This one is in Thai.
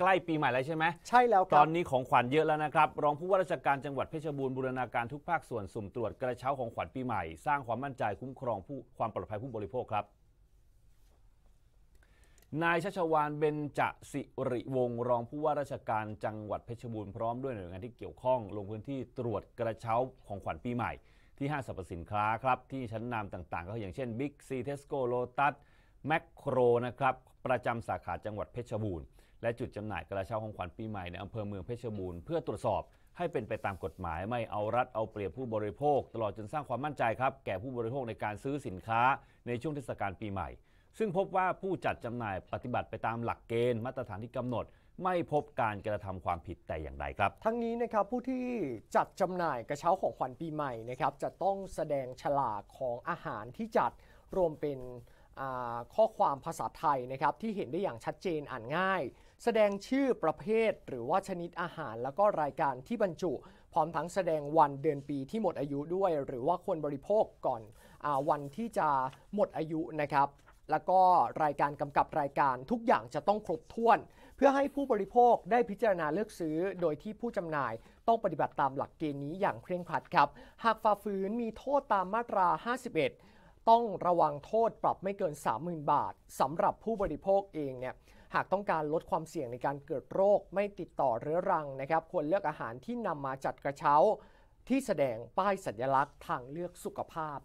ใกล้ปีใหม่แล้วใช่ไหมใช่แล้วครับ ตอนนี้ของขวัญเยอะแล้วนะครับ รองผู้ว่าราชการจังหวัดเพชรบูรณ์บูรณาการทุกภาคส่วนสุ่มตรวจกระเช้าของขวัญปีใหม่ สร้างความมั่นใจคุ้มครองผู้ความปลอดภัยผู้บริโภคครับ นายชัชวานเบญจสิริวงศ์รองผู้ว่าราชการจังหวัดเพชรบูรณ์พร้อมด้วยหน่วยงานที่เกี่ยวข้อง ลงพื้นที่ตรวจกระเช้าของขวัญปีใหม่ ที่ห้างสรรพสินค้าครับที่ชั้นนำต่างๆ ก็อย่างเช่น Big C Tesco Lotus แมคโครนะครับ ประจำสาขาจังหวัดเพชรบูรณ์ และจุดจำหน่ายกระเช้าของขวัญปีใหม่ในอำเภอเมืองเพชรบูรณ์ เพื่อตรวจสอบให้เป็นไปตามกฎหมาย ไม่เอารัดเอาเปรียบผู้บริโภค ตลอดจนสร้างความมั่นใจครับ แก่ผู้บริโภคในการซื้อสินค้าในช่วงเทศกาลปีใหม่ ซึ่งพบว่าผู้จัดจำหน่ายปฏิบัติไปตามหลักเกณฑ์มาตรฐานที่กำหนดไม่พบการกระทำความผิดแต่อย่างใดครับ ทั้งนี้นะครับผู้ที่จัดจำหน่ายกระเช้าของขวัญปีใหม่นะครับจะต้องแสดงฉลากของอาหารที่จัดรวมเป็นข้อความภาษาไทยนะครับที่เห็นได้อย่างชัดเจนอ่านง่าย แสดงชื่อประเภทหรือว่าชนิดอาหารแล้วก็รายการที่บรรจุ พร้อมทั้งแสดงวันเดือนปีที่หมดอายุด้วย หรือว่าควรบริโภคก่อนอวันที่จะหมดอายุนะครับ แล้วก็รายการกำกับรายการทุกอย่างจะต้องครบถ้วน เพื่อให้ผู้บริโภคได้พิจารณาเลือกซื้อ โดยที่ผู้จำหน่ายต้องปฏิบัติตามหลักเกณฑ์นี้อย่างเคร่งครัดครับ หากฝ่าฝืนมีโทษตามมาตรา 51ต้องระวังโทษปรับไม่เกิน 30,000 บาทสำหรับผู้บริโภคเองเนี่ยหากต้องการลดความเสี่ยงในการเกิดโรค ไม่ติดต่อเรื้อรังนะครับ ควรเลือกอาหารที่นำมาจัดกระเช้า ที่แสดงป้ายสัญลักษณ์ทางเลือกสุขภาพ